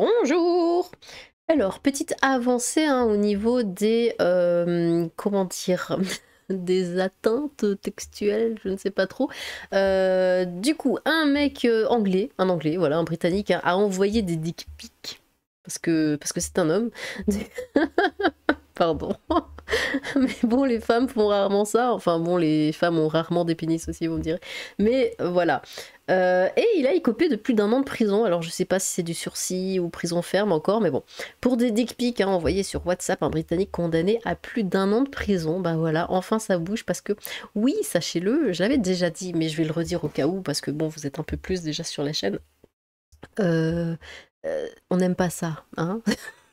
Bonjour Alors, petite avancée hein, au niveau des... Euh, comment dire des atteintes textuelles, je ne sais pas trop. Euh, du coup, un mec euh, anglais, un anglais, voilà, un britannique, hein, a envoyé des dick pics parce que parce que c'est un homme. Pardon. Mais bon, les femmes font rarement ça. Enfin bon, les femmes ont rarement des pénis aussi, vous me direz. Mais voilà. Euh, et il a écopé de plus d'un an de prison. Alors je sais pas si c'est du sursis ou prison ferme encore, mais bon. Pour des dick pics hein, envoyés sur WhatsApp, un Britannique condamné à plus d'un an de prison. Bah voilà, enfin ça bouge parce que, oui, sachez-le, je l'avais déjà dit, mais je vais le redire au cas où parce que bon, vous êtes un peu plus déjà sur la chaîne. Euh, euh, on n'aime pas ça, hein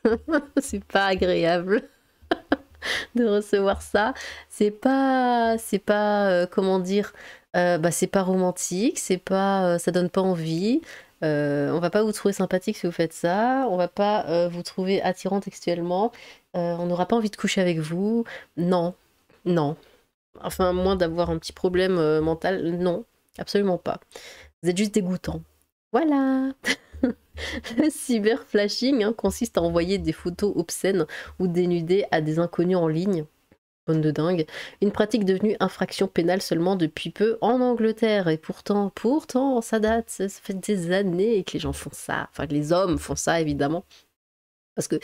C'est pas agréable. de recevoir ça, c'est pas, c'est pas, comment dire, euh, bah, c'est pas romantique, c'est pas, euh, ça donne pas envie. Euh, on va pas vous trouver sympathique si vous faites ça. On va pas vous trouver attirant textuellement. on n'aura pas envie de coucher avec vous. Non, non. Enfin, moins d'avoir un petit problème mental, non, absolument pas. Vous êtes juste dégoûtant. Voilà. Le cyberflashing hein, consiste à envoyer des photos obscènes ou dénudées à des inconnus en ligne de dingue, une pratique devenue infraction pénale seulement depuis peu en Angleterre. Et pourtant, pourtant, ça date, ça, fait des années que les gens font ça, enfin les hommes font ça évidemment. Parce que,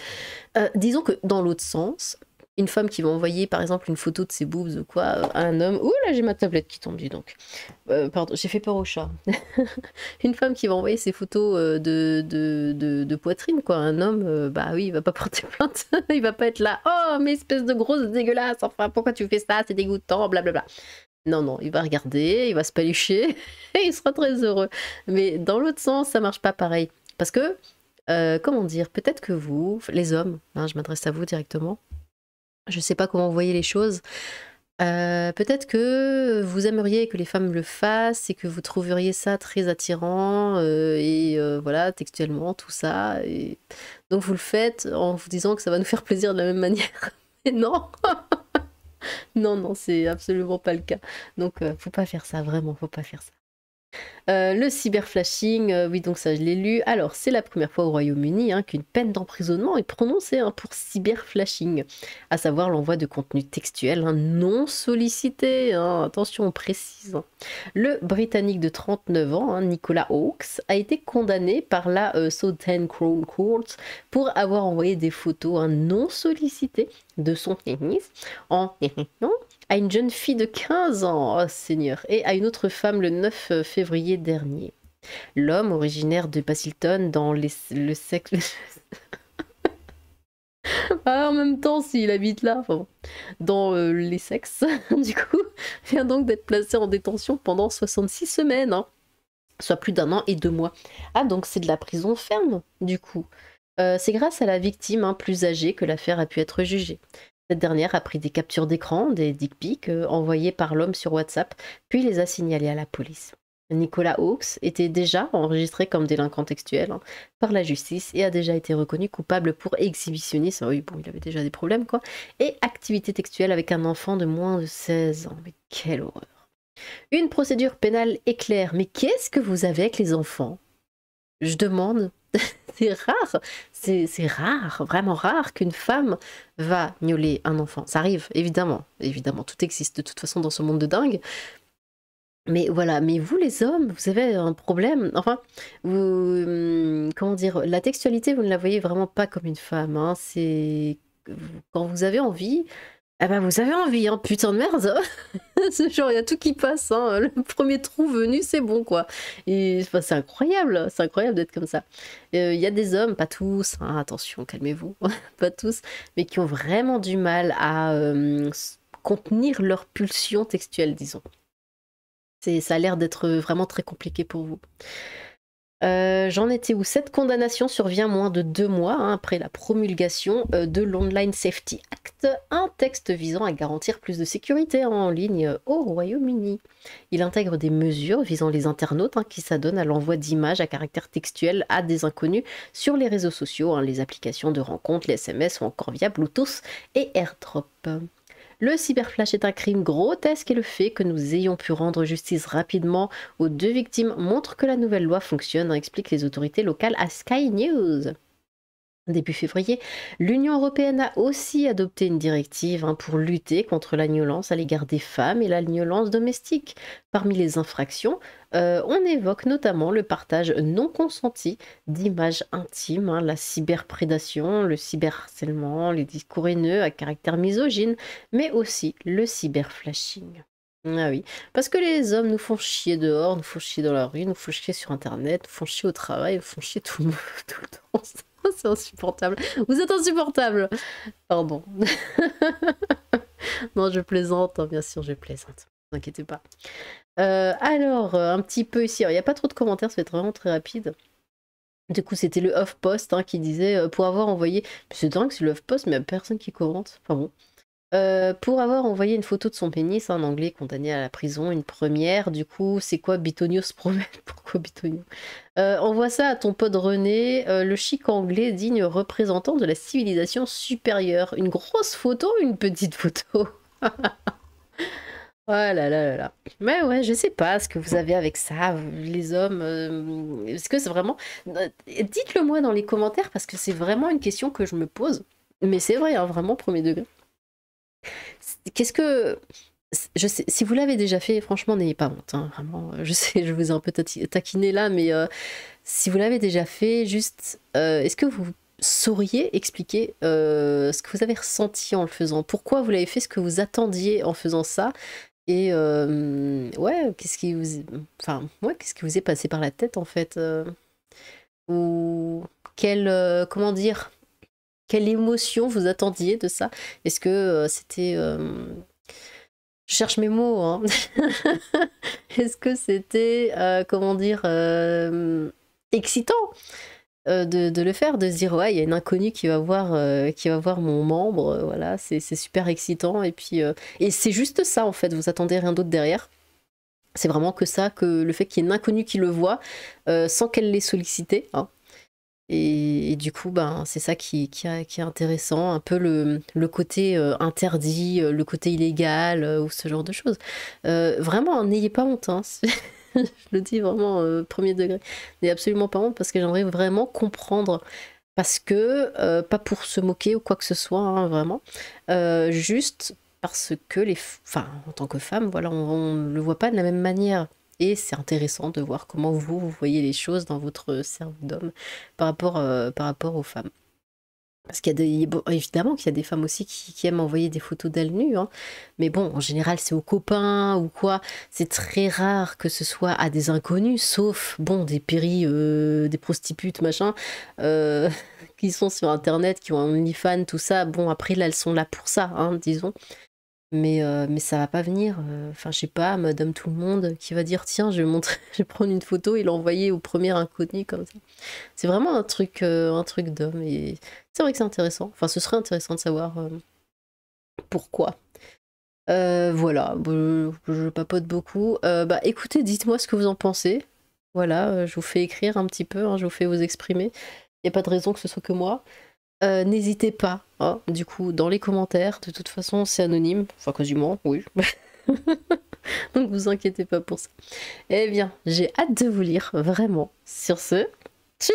euh, disons que dans l'autre sens, une femme qui va envoyer par exemple une photo de ses boobs ou quoi euh, à un homme. Ouh là, j'ai ma tablette qui tombe, dis donc. Euh, pardon, j'ai fait peur au chat. une femme qui va envoyer ses photos euh, de, de, de, poitrine, quoi. Un homme, bah oui, il va pas porter plainte. il va pas être là. Oh, mais espèce de grosse dégueulasse. Enfin, pourquoi tu fais ça C'est dégoûtant, blablabla. Non, non, il va regarder, il va se palucher et il sera très heureux. Mais dans l'autre sens, ça marche pas pareil. Parce que, comment dire, peut-être que vous, les hommes, hein, je m'adresse à vous directement, je ne sais pas comment vous voyez les choses. Euh, peut-être que vous aimeriez que les femmes le fassent et que vous trouveriez ça très attirant euh, et euh, voilà, textuellement, tout ça. Donc vous le faites en vous disant que ça va nous faire plaisir de la même manière. Mais non Non, non, c'est absolument pas le cas. Donc faut pas faire ça, vraiment, faut pas faire ça. Euh, le cyberflashing, euh, oui, donc ça, je l'ai lu. Alors, c'est la première fois au Royaume-Uni hein, qu'une peine d'emprisonnement est prononcée hein, pour cyberflashing, à savoir l'envoi de contenu textuel hein, non sollicité. attention, précise. Le Britannique de 39 ans, Nicolas Hawkes, a été condamné par la euh, Southern Crown Court pour avoir envoyé des photos non sollicitées de son tennis en à une jeune fille de 15 ans, oh Seigneur, et à une autre femme le 9 euh, février dernier. L'homme, originaire de Basilton, dans les, le sexe... ah, en même temps, s'il habite là, dans euh, les sexes, du coup, vient donc d'être placé en détention pendant 66 semaines, hein. soit plus d'un an et deux mois. Ah, donc c'est de la prison ferme, du coup. Euh, c'est grâce à la victime hein, plus âgée que l'affaire a pu être jugée. Cette dernière a pris des captures d'écran, des dick pics euh, envoyés par l'homme sur WhatsApp, puis les a signalés à la police. Nicolas Hawkes était déjà enregistré comme délinquant textuel hein, par la justice et a déjà été reconnu coupable pour exhibitionnisme. Ah oui, bon, il avait déjà des problèmes, quoi. Et activité textuelle avec un enfant de moins de 16 ans. Mais quelle horreur. Une procédure pénale claire, Mais qu'est-ce que vous avez avec les enfants Je demande. c'est rare, c'est rare, vraiment rare qu'une femme va miauler un enfant. Ça arrive, évidemment, évidemment, tout existe de toute façon dans ce monde de dingue. Mais voilà, mais vous les hommes, vous avez un problème. Enfin, vous, hum, comment dire, la textualité, vous ne la voyez vraiment pas comme une femme. Hein. C'est quand vous avez envie, ah bah vous avez envie, hein, putain de merde hein. C'est genre, il y a tout qui passe, hein. le premier trou venu, c'est bon, quoi. Et c'est incroyable, hein. c'est incroyable d'être comme ça. Il euh, y a des hommes, pas tous, hein. attention, calmez-vous, pas tous, mais qui ont vraiment du mal à euh, contenir leur pulsion textuelle, disons. Ça a l'air d'être vraiment très compliqué pour vous. Euh, j'en étais où Cette condamnation survient moins de deux mois hein, après la promulgation euh, de l'Online Safety Act, un texte visant à garantir plus de sécurité en ligne au Royaume-Uni. Il intègre des mesures visant les internautes hein, qui s'adonnent à l'envoi d'images à caractère textuel à des inconnus sur les réseaux sociaux, hein, les applications de rencontres, les SMS ou encore via Bluetooth et AirDrop. Le cyberflash est un crime grotesque et le fait que nous ayons pu rendre justice rapidement aux deux victimes montre que la nouvelle loi fonctionne, hein, expliquent les autorités locales à Sky News début février, l'Union européenne a aussi adopté une directive hein, pour lutter contre la violence à l'égard des femmes et la violence domestique. Parmi les infractions, euh, on évoque notamment le partage non consenti d'images intimes, hein, la cyberprédation, le cyberharcèlement, les discours haineux à caractère misogyne, mais aussi le cyberflashing. Ah oui, parce que les hommes nous font chier dehors, nous font chier dans la rue, nous font chier sur Internet, nous font chier au travail, nous font chier tout tout le temps. C'est insupportable. Vous êtes insupportable. Pardon. non, je plaisante. Hein, bien sûr, je plaisante. Ne vous inquiétez pas. Euh, alors, euh, un petit peu ici. Il n'y a pas trop de commentaires. Ça va être vraiment très rapide. Du coup, c'était le off-post hein, qui disait euh, pour avoir envoyé. C'est dingue, c'est le off-post, mais il n'y a personne qui commente. Enfin bon. Euh, pour avoir envoyé une photo de son pénis un Anglais condamné à la prison, une première, du coup, c'est quoi Bitonio se Pourquoi Bitonio euh, Envoie ça à ton pote René, euh, le chic anglais digne représentant de la civilisation supérieure. Une grosse photo, une petite photo Oh là là là Mais ouais, je sais pas ce que vous avez avec ça, les hommes. Est-ce que c'est vraiment... Dites-le moi dans les commentaires parce que c'est vraiment une question que je me pose. Mais c'est vrai, hein, vraiment, premier degré. Qu'est-ce que. Je si vous l'avez déjà fait, franchement, n'ayez pas honte. Hein, vraiment, euh, je sais, je vous ai un peu taquiné là, mais euh, si vous l'avez déjà fait, juste, euh, est-ce que vous sauriez expliquer ce que vous avez ressenti en le faisant Pourquoi vous l'avez fait Ce que vous attendiez en faisant ça Et ouais, qu'est-ce qui vous, enfin, ouais, qu'est-ce qui vous est passé par la tête en fait Ou quel, comment dire quelle émotion vous attendiez de ça Est-ce que euh, c'était... Euh, je cherche mes mots. Hein. Est-ce que c'était, euh, comment dire, excitant de, le faire, de se dire ouais, il y a une inconnue qui va voir, qui va voir mon membre, voilà, c'est super excitant. Et puis, et c'est juste ça en fait, vous attendez rien d'autre derrière. C'est vraiment que ça, que le fait qu'il y ait une inconnue qui le voit, sans qu'elle l'ait sollicité, hein. Et, du coup, ben, c'est ça qui, est intéressant, un peu le, côté euh, interdit, euh, le côté illégal euh, ou ce genre de choses. vraiment, n'ayez pas honte. Hein, je le dis vraiment premier degré. N'ayez absolument pas honte parce que j'aimerais vraiment comprendre. Parce que, pas pour se moquer ou quoi que ce soit, hein, vraiment, juste parce que les. Enfin, en tant que femme, voilà, on ne le voit pas de la même manière. Et c'est intéressant de voir comment vous, vous voyez les choses dans votre cerveau d'homme par, rapport, euh, par rapport aux femmes. Parce qu'il y a des, évidemment qu'il y a des femmes aussi qui, aiment envoyer des photos d'elles nues, hein. mais bon, en général c'est aux copains ou quoi. C'est très rare que ce soit à des inconnus, sauf bon des péris, euh, des prostitutes machin, euh, qui sont sur internet, qui ont un OnlyFans, tout ça. Bon après là elles sont là pour ça, hein, disons mais, euh, mais ça va pas venir. Euh, enfin, je sais pas, Madame Tout le Monde qui va dire tiens, je vais montrer, je vais prendre une photo et l'envoyer au premier inconnu comme ça. C'est vraiment un truc, euh, un truc d'homme et c'est vrai que c'est intéressant. Enfin, ce serait intéressant de savoir pourquoi. voilà, bah, je, papote beaucoup. bah, écoutez, dites-moi ce que vous en pensez. Voilà, je vous fais écrire un petit peu, hein, je vous fais vous exprimer. Il n'y a pas de raison que ce soit que moi. Euh, n'hésitez pas, hein, du coup, dans les commentaires. De toute façon, c'est anonyme. Enfin, quasiment, oui. Donc, vous inquiétez pas pour ça. Eh bien, j'ai hâte de vous lire, vraiment. Sur ce, tchou